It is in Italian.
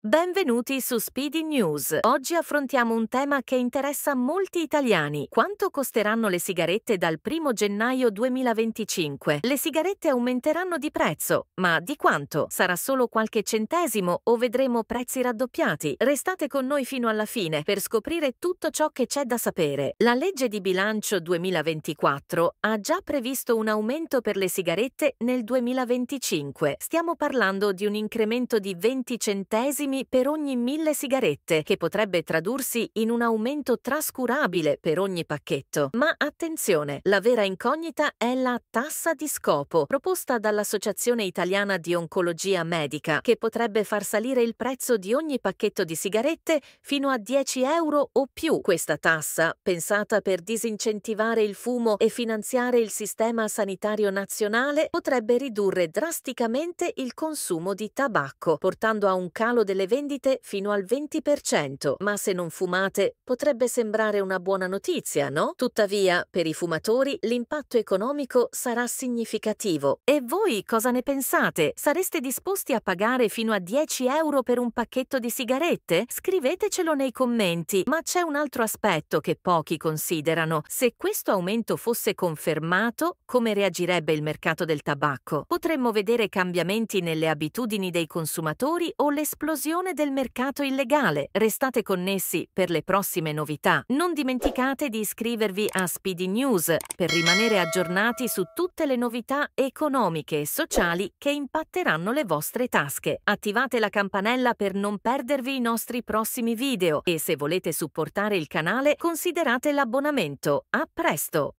Benvenuti su Speedy News. Oggi affrontiamo un tema che interessa molti italiani. Quanto costeranno le sigarette dal 1 gennaio 2025? Le sigarette aumenteranno di prezzo, ma di quanto? Sarà solo qualche centesimo o vedremo prezzi raddoppiati? Restate con noi fino alla fine per scoprire tutto ciò che c'è da sapere. La legge di bilancio 2024 ha già previsto un aumento per le sigarette nel 2025. Stiamo parlando di un incremento di 20 centesimi centesimi per ogni mille sigarette, che potrebbe tradursi in un aumento trascurabile per ogni pacchetto. Ma attenzione, la vera incognita è la tassa di scopo, proposta dall'Associazione Italiana di Oncologia Medica, che potrebbe far salire il prezzo di ogni pacchetto di sigarette fino a 10 euro o più. Questa tassa, pensata per disincentivare il fumo e finanziare il sistema sanitario nazionale, potrebbe ridurre drasticamente il consumo di tabacco, portando a un calo del delle vendite fino al 20%, ma se non fumate potrebbe sembrare una buona notizia, no? Tuttavia, per i fumatori l'impatto economico sarà significativo. E voi cosa ne pensate? Sareste disposti a pagare fino a 10 euro per un pacchetto di sigarette? Scrivetecelo nei commenti, ma c'è un altro aspetto che pochi considerano. Se questo aumento fosse confermato, come reagirebbe il mercato del tabacco? Potremmo vedere cambiamenti nelle abitudini dei consumatori o l'esplosione diffusione del mercato illegale. Restate connessi per le prossime novità. Non dimenticate di iscrivervi a Speedy News per rimanere aggiornati su tutte le novità economiche e sociali che impatteranno le vostre tasche. Attivate la campanella per non perdervi i nostri prossimi video e se volete supportare il canale considerate l'abbonamento. A presto!